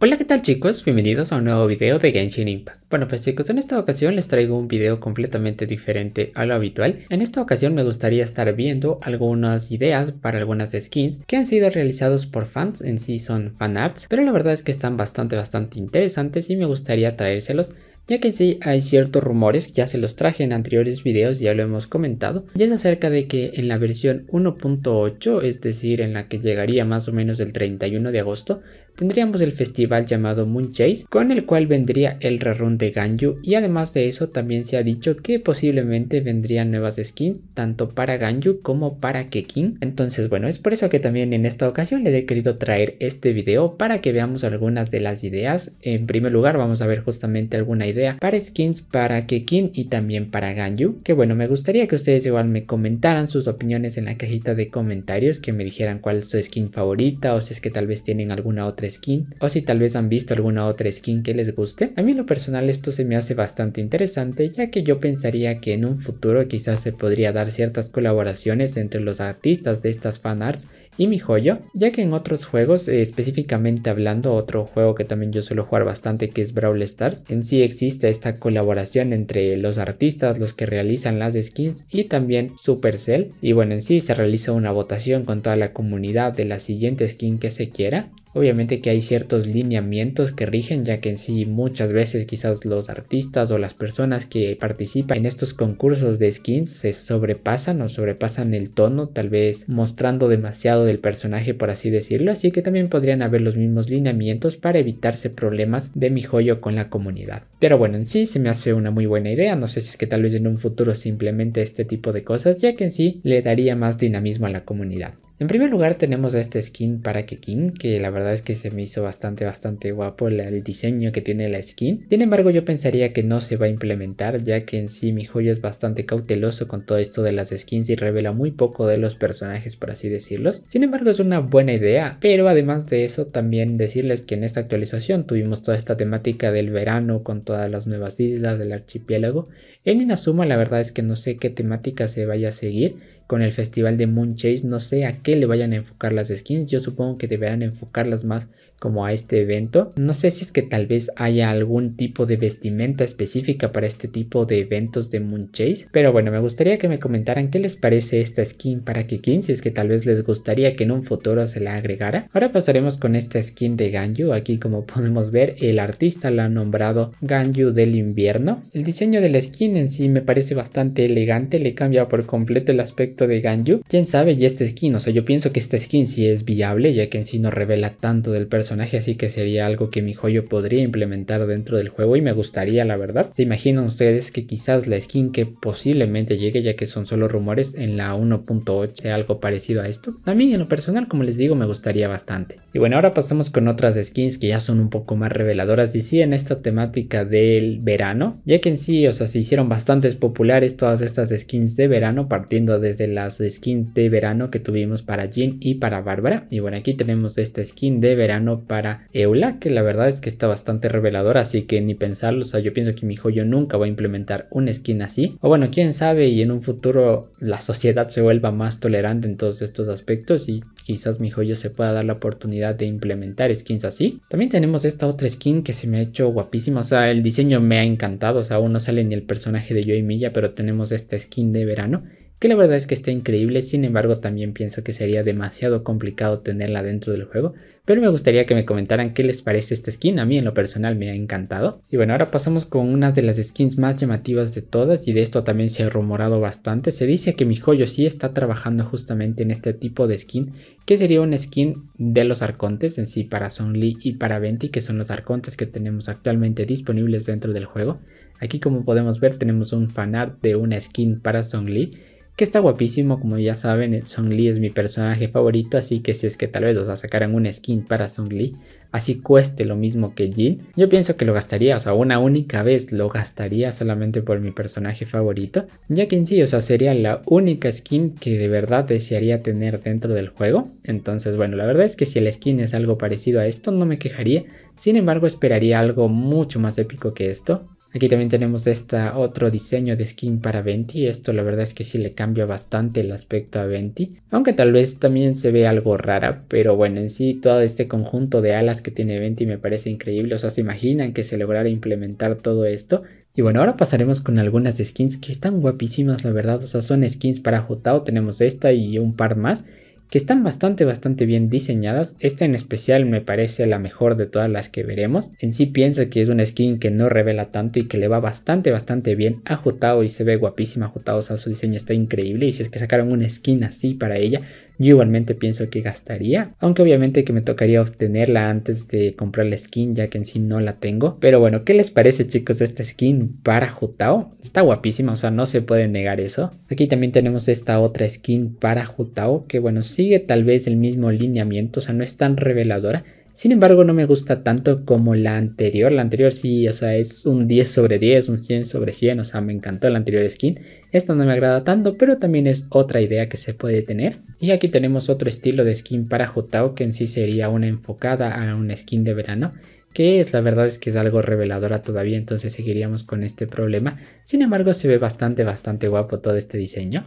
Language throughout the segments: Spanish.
Hola qué tal chicos, bienvenidos a un nuevo video de Genshin Impact. Bueno pues chicos, en esta ocasión les traigo un video completamente diferente a lo habitual. En esta ocasión me gustaría estar viendo algunas ideas para algunas skins que han sido realizados por fans, en sí son fanarts, pero la verdad es que están bastante bastante interesantes y me gustaría traérselos ya que sí hay ciertos rumores, ya se los traje en anteriores videos, ya lo hemos comentado, y es acerca de que en la versión 1.8, es decir, en la que llegaría más o menos el 31 de agosto, tendríamos el festival llamado Moon Chase, con el cual vendría el rerun de Ganyu, y además de eso también se ha dicho que posiblemente vendrían nuevas skins, tanto para Ganyu como para Kekin. Entonces bueno, es por eso que también en esta ocasión les he querido traer este video para que veamos algunas de las ideas. En primer lugar vamos a ver justamente alguna idea para skins para Kekin y también para Ganju. que bueno, me gustaría que ustedes igual me comentaran sus opiniones en la cajita de comentarios, que me dijeran cuál es su skin favorita o si es que tal vez tienen alguna otra skin o si tal vez han visto alguna otra skin que les guste. A mí lo personal esto se me hace bastante interesante ya que yo pensaría que en un futuro quizás se podría dar ciertas colaboraciones entre los artistas de estas fanarts y mi joyo, ya que en otros juegos, eh, específicamente hablando, otro juego que también yo suelo jugar bastante que es Brawl Stars, en sí existe esta colaboración entre los artistas, los que realizan las skins y también Supercell, y bueno, en sí se realiza una votación con toda la comunidad de la siguiente skin que se quiera, Obviamente que hay ciertos lineamientos que rigen, ya que en sí muchas veces quizás los artistas o las personas que participan en estos concursos de skins se sobrepasan o sobrepasan el tono, tal vez mostrando demasiado del personaje por así decirlo, así que también podrían haber los mismos lineamientos para evitarse problemas de mi joyo con la comunidad. Pero bueno, en sí se me hace una muy buena idea, no sé si es que tal vez en un futuro simplemente este tipo de cosas, ya que en sí le daría más dinamismo a la comunidad. En primer lugar tenemos a este skin para Kekin, que la verdad es que se me hizo bastante bastante guapo el diseño que tiene la skin. Sin embargo yo pensaría que no se va a implementar, ya que en sí mi joyo es bastante cauteloso con todo esto de las skins y revela muy poco de los personajes por así decirlos. Sin embargo es una buena idea, pero además de eso también decirles que en esta actualización tuvimos toda esta temática del verano con todas las nuevas islas del archipiélago. En Inazuma la verdad es que no sé qué temática se vaya a seguir con el festival de Moon Chase. No sé a qué le vayan a enfocar las skins. Yo supongo que deberán enfocarlas más como a este evento. No sé si es que tal vez haya algún tipo de vestimenta específica para este tipo de eventos de Moon Chase. Pero bueno, me gustaría que me comentaran qué les parece esta skin para Kikin, si es que tal vez les gustaría que en un futuro se la agregara. Ahora pasaremos con esta skin de Ganju, Aquí como podemos ver, el artista la ha nombrado Ganju del invierno. El diseño de la skin en sí me parece bastante elegante, le cambia por completo el aspecto de Ganju. Quién sabe, y esta skin, o sea, yo pienso que esta skin sí es viable, ya que en sí no revela tanto del personaje así que sería algo que mi joyo podría implementar dentro del juego y me gustaría, la verdad. ¿Se imaginan ustedes que quizás la skin que posiblemente llegue, ya que son solo rumores, en la 1.8 sea algo parecido a esto? A mí en lo personal, como les digo, me gustaría bastante. Y bueno, ahora pasamos con otras skins que ya son un poco más reveladoras y sí en esta temática del verano, ya que en sí, o sea, se hicieron bastantes populares todas estas skins de verano, partiendo desde las skins de verano que tuvimos para Jin y para Bárbara. Y bueno, aquí tenemos esta skin de verano para Eula, que la verdad es que está bastante revelador, así que ni pensarlo, o sea, yo pienso que mi joyo nunca va a implementar una skin así, o bueno, quién sabe y en un futuro la sociedad se vuelva más tolerante en todos estos aspectos y quizás mi joyo se pueda dar la oportunidad de implementar skins así. También tenemos esta otra skin que se me ha hecho guapísima, o sea, el diseño me ha encantado, o sea, aún no sale ni el personaje de Joy Milla, pero tenemos esta skin de verano que la verdad es que está increíble, sin embargo también pienso que sería demasiado complicado tenerla dentro del juego, pero me gustaría que me comentaran qué les parece esta skin, a mí en lo personal me ha encantado. Y bueno, ahora pasamos con una de las skins más llamativas de todas y de esto también se ha rumorado bastante, se dice que mi joyo sí está trabajando justamente en este tipo de skin, que sería una skin de los arcontes en sí para Song Lee y para Venti, que son los arcontes que tenemos actualmente disponibles dentro del juego. Aquí como podemos ver tenemos un fanart de una skin para Song Lee que está guapísimo, como ya saben, Song Lee es mi personaje favorito, así que si es que tal vez los sacaran un skin para Song Lee, así cueste lo mismo que Jin, yo pienso que lo gastaría, o sea, una única vez lo gastaría solamente por mi personaje favorito, ya que en sí, o sea, sería la única skin que de verdad desearía tener dentro del juego, entonces bueno, la verdad es que si el skin es algo parecido a esto, no me quejaría, sin embargo esperaría algo mucho más épico que esto, Aquí también tenemos esta otro diseño de skin para Venti. Esto la verdad es que sí le cambia bastante el aspecto a Venti. Aunque tal vez también se ve algo rara. Pero bueno, en sí todo este conjunto de alas que tiene Venti me parece increíble. O sea, se imaginan que se lograra implementar todo esto. Y bueno, ahora pasaremos con algunas skins que están guapísimas la verdad. O sea, son skins para Jotao. Tenemos esta y un par más que están bastante bastante bien diseñadas. Esta en especial me parece la mejor de todas las que veremos. En sí pienso que es una skin que no revela tanto y que le va bastante bastante bien ajustado y se ve guapísima Jotao, o sea su diseño está increíble y si es que sacaron una skin así para ella yo igualmente pienso que gastaría, aunque obviamente que me tocaría obtenerla antes de comprar la skin, ya que en sí no la tengo. Pero bueno, ¿qué les parece chicos esta skin para Jutao? Está guapísima, o sea, no se puede negar eso. Aquí también tenemos esta otra skin para Jutao, que bueno, sigue tal vez el mismo lineamiento, o sea, no es tan reveladora. Sin embargo, no me gusta tanto como la anterior. La anterior sí, o sea, es un 10 sobre 10, un 100 sobre 100, o sea, me encantó la anterior skin. Esto no me agrada tanto, pero también es otra idea que se puede tener. Y aquí tenemos otro estilo de skin para Jotao que en sí sería una enfocada a un skin de verano que es la verdad es que es algo reveladora todavía, entonces seguiríamos con este problema. Sin embargo, se ve bastante, bastante guapo todo este diseño.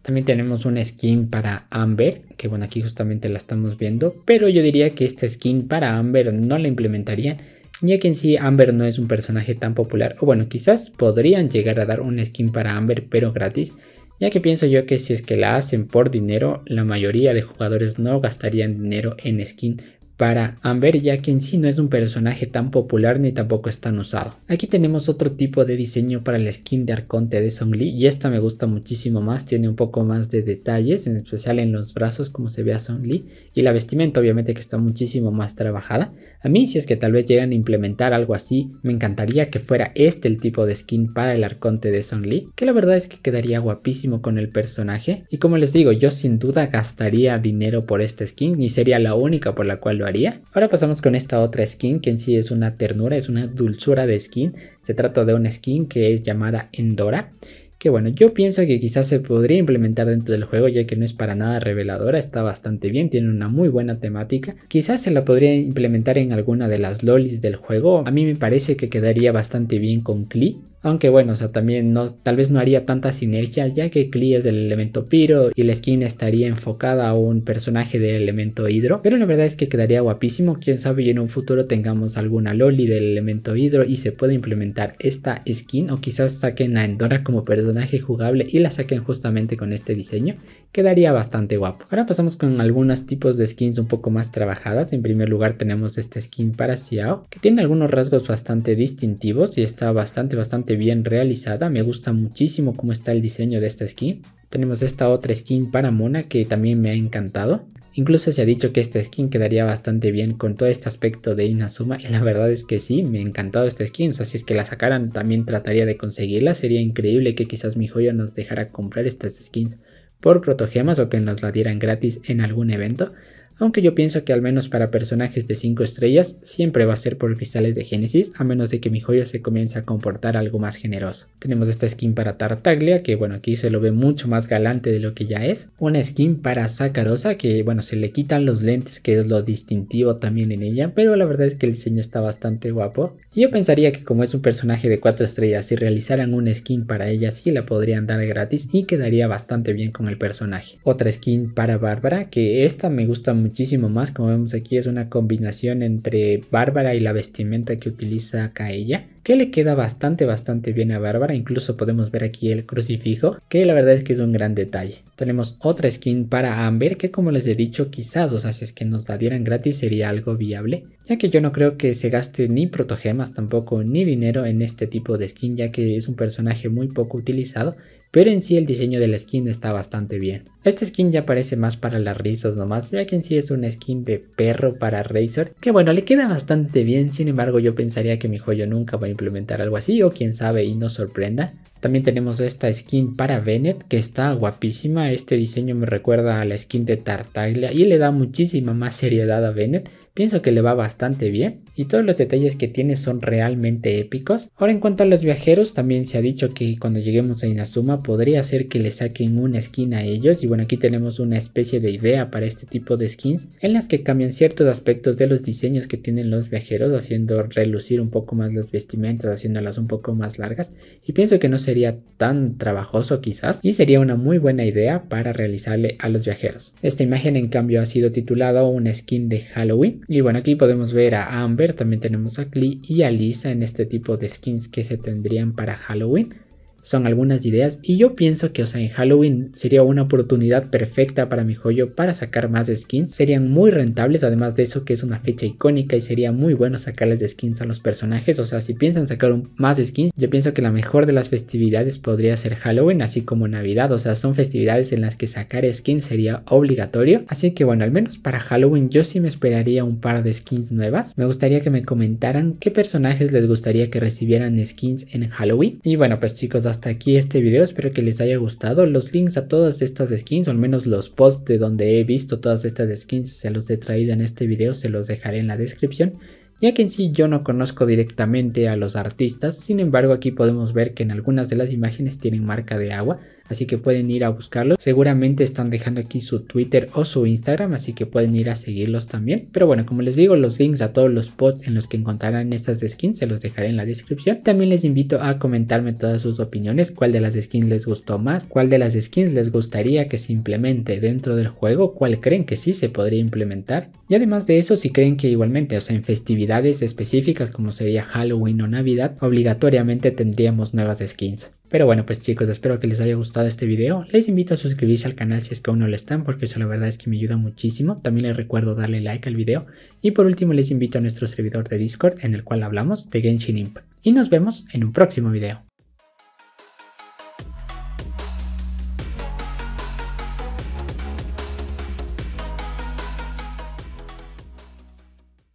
También tenemos un skin para Amber, que bueno, aquí justamente la estamos viendo, pero yo diría que esta skin para Amber no la implementarían ya que en sí Amber no es un personaje tan popular, o bueno, quizás podrían llegar a dar un skin para Amber, pero gratis, ya que pienso yo que si es que la hacen por dinero, la mayoría de jugadores no gastarían dinero en skin para Amber ya que en sí no es un personaje tan popular ni tampoco es tan usado. Aquí tenemos otro tipo de diseño para la skin de Arconte de Li. y esta me gusta muchísimo más, tiene un poco más de detalles, en especial en los brazos como se ve a Li. y la vestimenta obviamente que está muchísimo más trabajada. A mí si es que tal vez llegan a implementar algo así, me encantaría que fuera este el tipo de skin para el Arconte de Li. que la verdad es que quedaría guapísimo con el personaje y como les digo yo sin duda gastaría dinero por esta skin y sería la única por la cual lo haría Ahora pasamos con esta otra skin que en sí es una ternura, es una dulzura de skin. Se trata de una skin que es llamada Endora. Que bueno, yo pienso que quizás se podría implementar dentro del juego ya que no es para nada reveladora, está bastante bien, tiene una muy buena temática. Quizás se la podría implementar en alguna de las lolis del juego. A mí me parece que quedaría bastante bien con Klee aunque bueno, o sea, también no, tal vez no haría tanta sinergia ya que Klee es del elemento piro y la skin estaría enfocada a un personaje del elemento hidro. Pero la verdad es que quedaría guapísimo, quién sabe y en un futuro tengamos alguna loli del elemento hidro y se pueda implementar esta skin o quizás saquen a Endora como personaje jugable y la saquen justamente con este diseño. Quedaría bastante guapo. Ahora pasamos con algunos tipos de skins un poco más trabajadas. En primer lugar tenemos esta skin para Xiao que tiene algunos rasgos bastante distintivos y está bastante bastante bien realizada. Me gusta muchísimo cómo está el diseño de esta skin. Tenemos esta otra skin para Mona que también me ha encantado. Incluso se ha dicho que esta skin quedaría bastante bien con todo este aspecto de Inazuma y la verdad es que sí, me ha encantado esta skin, o sea, si es que la sacaran también trataría de conseguirla, sería increíble que quizás mi joya nos dejara comprar estas skins por protogemas o que nos la dieran gratis en algún evento, aunque yo pienso que al menos para personajes de 5 estrellas siempre va a ser por cristales de Génesis, a menos de que mi joya se comience a comportar algo más generoso. Tenemos esta skin para Tartaglia, que bueno, aquí se lo ve mucho más galante de lo que ya es. Una skin para Sakarosa, que bueno, se le quitan los lentes, que es lo distintivo también en ella, pero la verdad es que el diseño está bastante guapo. Y yo pensaría que como es un personaje de 4 estrellas, si realizaran una skin para ella, sí la podrían dar gratis y quedaría bastante bien con el personaje. Otra skin para Bárbara, que esta me gusta mucho muchísimo más. Como vemos aquí es una combinación entre Bárbara y la vestimenta que utiliza acá ella. Que le queda bastante, bastante bien a Bárbara. Incluso podemos ver aquí el crucifijo. Que la verdad es que es un gran detalle. Tenemos otra skin para Amber. Que como les he dicho quizás, o sea, si es que nos la dieran gratis sería algo viable. Ya que yo no creo que se gaste ni protogemas tampoco ni dinero en este tipo de skin. Ya que es un personaje muy poco utilizado pero en sí el diseño de la skin está bastante bien. Esta skin ya parece más para las risas nomás, ya que en sí es una skin de perro para Razor, que bueno, le queda bastante bien, sin embargo yo pensaría que mi joyo nunca va a implementar algo así, o quién sabe y no sorprenda. También tenemos esta skin para Bennett, que está guapísima, este diseño me recuerda a la skin de Tartaglia y le da muchísima más seriedad a Bennett, pienso que le va bastante bien y todos los detalles que tiene son realmente épicos. Ahora en cuanto a los viajeros, también se ha dicho que cuando lleguemos a Inazuma podría ser que le saquen una skin a ellos y bueno aquí tenemos una especie de idea para este tipo de skins en las que cambian ciertos aspectos de los diseños que tienen los viajeros haciendo relucir un poco más las vestimentas, haciéndolas un poco más largas y pienso que no sería tan trabajoso quizás y sería una muy buena idea para realizarle a los viajeros. Esta imagen en cambio ha sido titulada una skin de Halloween y bueno aquí podemos ver a Amber también tenemos a Klee y a Lisa en este tipo de skins que se tendrían para Halloween. Son algunas ideas y yo pienso que o sea, en Halloween sería una oportunidad perfecta para mi joyo para sacar más skins. Serían muy rentables, además de eso que es una fecha icónica y sería muy bueno sacarles de skins a los personajes. O sea, si piensan sacar más skins, yo pienso que la mejor de las festividades podría ser Halloween, así como Navidad. O sea, son festividades en las que sacar skins sería obligatorio. Así que bueno, al menos para Halloween yo sí me esperaría un par de skins nuevas. Me gustaría que me comentaran qué personajes les gustaría que recibieran skins en Halloween. Y bueno, pues chicos, hasta aquí este video, espero que les haya gustado. Los links a todas estas skins, o al menos los posts de donde he visto todas estas skins, se los he traído en este video, se los dejaré en la descripción. Ya que en sí yo no conozco directamente a los artistas, sin embargo aquí podemos ver que en algunas de las imágenes tienen marca de agua, así que pueden ir a buscarlos. Seguramente están dejando aquí su Twitter o su Instagram, así que pueden ir a seguirlos también. Pero bueno, como les digo, los links a todos los posts en los que encontrarán estas skins se los dejaré en la descripción. También les invito a comentarme todas sus opiniones, cuál de las skins les gustó más, cuál de las skins les gustaría que se implemente dentro del juego, cuál creen que sí se podría implementar. Y además de eso, si creen que igualmente, o sea, en festividades específicas como sería Halloween o Navidad, obligatoriamente tendríamos nuevas skins. Pero bueno, pues chicos, espero que les haya gustado este video. Les invito a suscribirse al canal si es que aún no lo están, porque eso la verdad es que me ayuda muchísimo. También les recuerdo darle like al video. Y por último, les invito a nuestro servidor de Discord, en el cual hablamos de Genshin Imp. Y nos vemos en un próximo video.